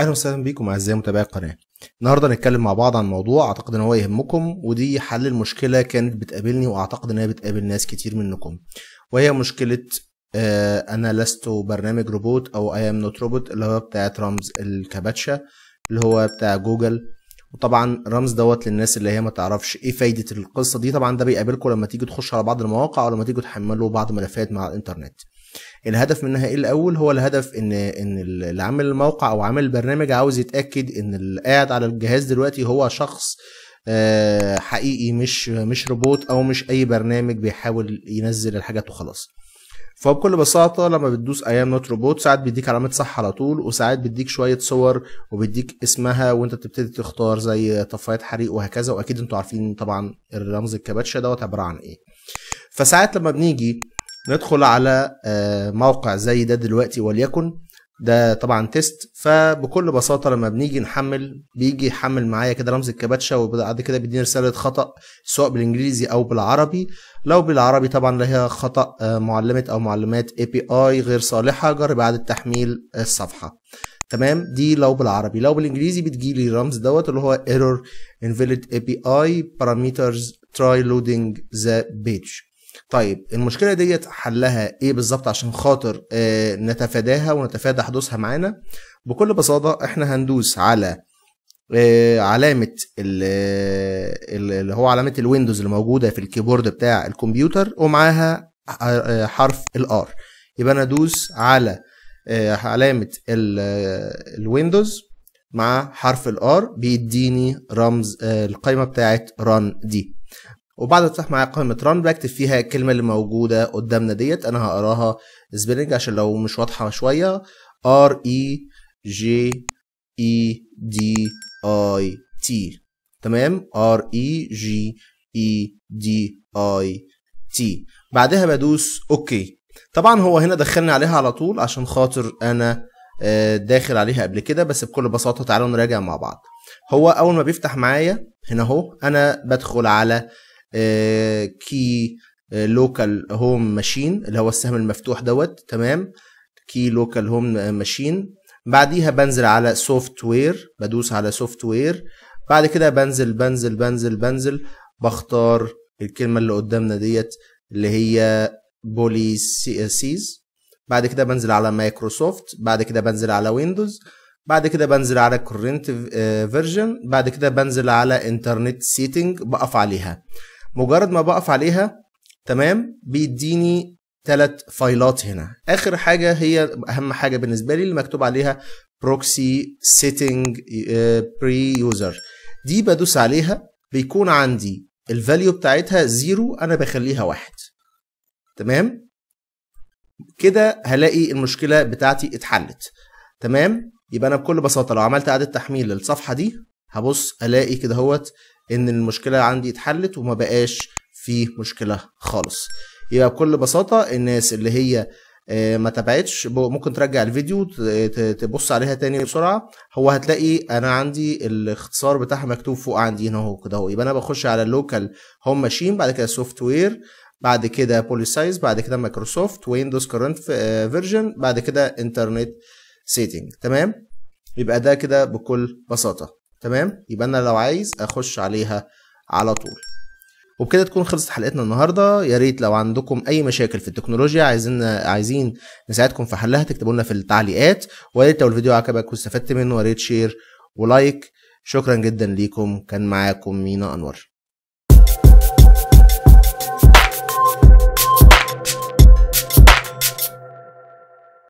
اهلا وسهلا بيكم اعزائي متابعي القناه النهارده هنتكلم مع بعض عن موضوع اعتقد ان هو يهمكم ودي حل المشكله كانت بتقابلني واعتقد انها بتقابل ناس كتير منكم وهي مشكله آه انا لست برنامج روبوت او اي ام نوت روبوت اللي هو بتاعت رمز الكابتشا اللي هو بتاع جوجل وطبعا رمز دوت للناس اللي هي ما تعرفش ايه فايده القصه دي طبعا ده بيقابلكم لما تيجوا تخشوا على بعض المواقع او لما تيجوا تحملوا بعض ملفات مع الانترنت الهدف منها ايه الاول هو الهدف ان ان اللي عامل الموقع او عامل البرنامج عاوز يتاكد ان اللي قاعد على الجهاز دلوقتي هو شخص آه، حقيقي مش مش روبوت او مش اي برنامج بيحاول ينزل الحاجات وخلاص فبكل بساطة لما بتدوس ايام نوت روبوت ساعات بيديك علامة صح على طول وساعات بيديك شوية صور وبيديك اسمها وانت بتبتدي تختار زي طفايات حريق وهكذا واكيد انتوا عارفين طبعا الرمز الكباتشة دوت عبارة عن ايه فساعات لما بنيجي ندخل على آه، موقع زي ده دلوقتي وليكن ده طبعا تيست فبكل بساطه لما بنيجي نحمل بيجي يحمل معايا كده رمز الكباتشه وبعد كده بيديني رساله خطا سواء بالانجليزي او بالعربي لو بالعربي طبعا اللي هي خطا آه، معلمه او معلمات اي بي اي غير صالحه جرب اعاده تحميل الصفحه تمام دي لو بالعربي لو بالانجليزي بتجيلي الرمز دوت اللي هو ايرور انفاليد اي بي اي باراميترز تراي لودنج ذا بيج طيب المشكله ديت حلها ايه بالظبط عشان خاطر آه نتفاداها ونتفادى حدوثها معانا بكل بساطه احنا هندوس على آه علامه آه، اللي هو علامه الويندوز اللي موجوده في الكيبورد بتاع الكمبيوتر ومعاها آه، آه، حرف الار يبقى انا ادوس على آه علامه الويندوز مع حرف الار بيديني رمز القائمه بتاعه ران دي وبعد ما افتح معايا قائمه ران بكتب فيها الكلمه اللي موجوده قدامنا ديت انا هقراها سبيلنج عشان لو مش واضحه شويه ار اي جي اي دي اي تي تمام ار اي جي اي دي اي تي بعدها بدوس اوكي طبعا هو هنا دخلني عليها على طول عشان خاطر انا آه، داخل عليها قبل كده بس بكل بساطه تعالوا نراجع مع بعض هو اول ما بيفتح معايا هنا اهو انا بدخل على كي لوكال هوم ماشين اللي هو السهم المفتوح دوت تمام كي لوكال هوم ماشين بعديها بنزل على سوفت وير بدوس على سوفت وير بعد كده بنزل بنزل بنزل بنزل بختار الكلمة اللي قدامنا ديت اللي هي بوليسيز بعد كده بنزل على مايكروسوفت بعد كده بنزل على ويندوز بعد كده بنزل على كورنت فيرجن آه، بعد كده بنزل على انترنت سيتنج بقف عليها مجرد ما بقف عليها تمام بيديني ثلاث فايلات هنا اخر حاجه هي اهم حاجه بالنسبه لي اللي مكتوب عليها بروكسي سيتنج بري يوزر دي بدوس عليها بيكون عندي الفاليو بتاعتها زيرو انا بخليها واحد تمام كده هلاقي المشكله بتاعتي اتحلت تمام يبقى انا بكل بساطه لو عملت اعاده تحميل للصفحه دي هبص الاقي كده هوت ان المشكله عندي اتحلت وما بقاش في مشكله خالص يبقى بكل بساطه الناس اللي هي آه، ما تابعتش ممكن ترجع الفيديو تبص عليها تاني بسرعه هو هتلاقي انا عندي الاختصار بتاعها مكتوب فوق عندي هنا اهو كده اهو يبقى انا بخش على اللوكال هوم ماشين بعد كده سوفت وير بعد كده بوليسايز بعد كده مايكروسوفت ويندوز كرنت فيرجن بعد كده انترنت سيتنج تمام يبقى ده كده بكل بساطه تمام يبقى انا لو عايز اخش عليها على طول وبكده تكون خلصت حلقتنا النهارده يا ريت لو عندكم اي مشاكل في التكنولوجيا عايزين عايزين نساعدكم في حلها تكتبوا لنا في التعليقات ويا ريت لو الفيديو عجبك واستفدت منه يا ريت شير ولايك شكرا جدا ليكم كان معاكم مينا انور